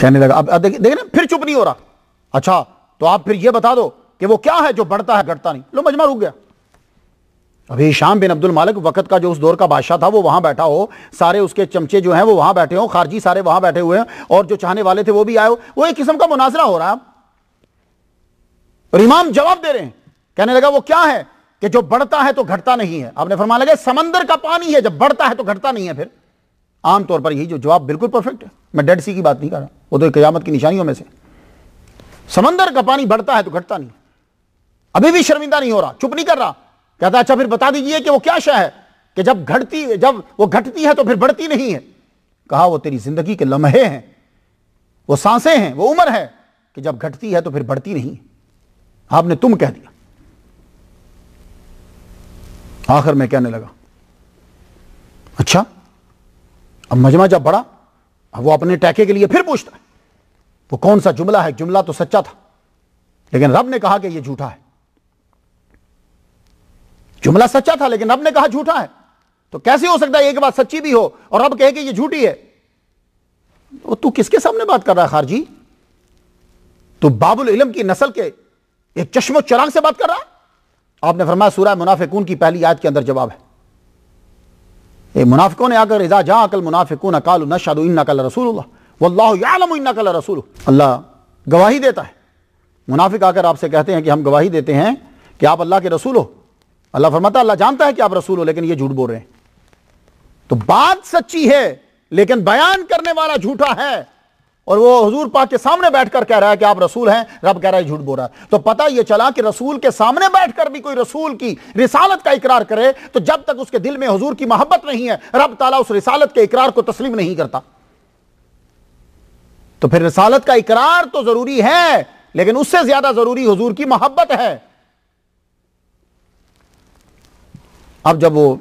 کہنے لگا اب پھر چپ نہیں ہو رہا اچھا تو آپ پھر یہ بتا دو کہ وہ کیا ہے جو بڑھتا ہے نہیں لو مجمع رک گیا ابھی شام بن عبد المالک وقت کا کا جو اس دور بادشاہ تھا وہ وہاں بیٹھا ہو سارے اس کے چمچے جو ہیں وہ وہاں بیٹھے ہو خارجی سارے وہاں بیٹھے ہوئے ہیں اور جو چاہنے والے تھے وہ بھی آئے ہو وہ ایک قسم کا مناظرہ ہو رہا ہے اور امام جواب دے رہے ہیں کہنے لگا وہ کیا ہے کہ جو بڑھتا ہے تو گھٹتا نہیں ہے آپ نے فرما لگا سمندر کا پانی ہے جب بڑھتا ہے تو گھٹتا نہیں ہے پھر عام طور پر یہی جو جواب بالکل پرفیکٹ ہے میں ڈیڈ سی کی بات نہیں کر رہا وہ تو قیامت کی نشانیوں میں سے سمندر کا پانی بڑھتا ہے تو گھٹتا نہیں ابھی بھی شرمندہ نہیں ہو رہا چپ نہیں کر رہا کہتا اچھا پھر بتا دیجئے کہ وہ کیا شا ہے کہ جب گھٹتی جب وہ گھٹتی ہے تو پھر بڑھتی نہیں ہے کہا وہ تیری زندگی کے لمحے ہیں وہ سانسیں ہیں وہ عمر ہے کہ جب گھٹتی ہے تو پھر بڑھتی نہیں آپ نے تم کہہ دیا آخر میں کہنے لگا اب مجمع جب بڑا وہ اپنے ٹیکے کے لیے پھر پوچھتا ہے وہ کون سا جملہ ہے جملہ تو سچا تھا لیکن رب نے کہا کہ یہ جھوٹا ہے جملہ سچا تھا لیکن رب نے کہا جھوٹا ہے تو کیسے ہو سکتا ہے ایک بات سچی بھی ہو اور رب کہے کہ یہ جھوٹی ہے وہ تو کس کے سامنے بات کر رہا ہے خارجی تو باب العلم کی نسل کے ایک چشم و چراغ سے بات کر رہا ہے آپ نے فرمایا سورہ منافقون کی پہلی آیت کے اندر جواب ہے منافقوں نے آگر اذا جا اکل منافقون اکالو نشہدو انکل رسول اللہ واللہ یعلم انکل رسول اللہ گواہی دیتا ہے منافق آگر آپ سے کہتے ہیں کہ ہم گواہی دیتے ہیں کہ آپ اللہ کے رسول ہو اللہ فرماتا ہے اللہ جانتا ہے کہ آپ رسول ہو لیکن یہ جھوٹ بول رہے ہیں تو بات سچی ہے لیکن بیان کرنے والا جھوٹا ہے اور وہ حضور پاک کے سامنے بیٹھ کر کہہ رہا ہے کہ آپ رسول ہیں رب کہہ رہا ہے جھوٹ بو رہا ہے تو پتہ یہ چلا کہ رسول کے سامنے بیٹھ کر بھی کوئی رسول کی رسالت کا اقرار کرے تو جب تک اس کے دل میں حضور کی محبت نہیں ہے رب تعالیٰ اس رسالت کے اقرار کو تسلیم نہیں کرتا تو پھر رسالت کا اقرار تو ضروری ہے لیکن اس سے زیادہ ضروری حضور کی محبت ہے اب جب وہ